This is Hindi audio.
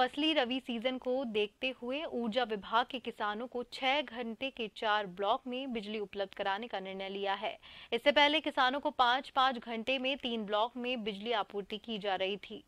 फसली रवि सीजन को देखते हुए ऊर्जा विभाग के किसानों को छह घंटे के चार ब्लॉक में बिजली उपलब्ध कराने का निर्णय लिया है इससे पहले किसानों को पांच पाँच घंटे में तीन ब्लॉक में बिजली आपूर्ति की जा रही थी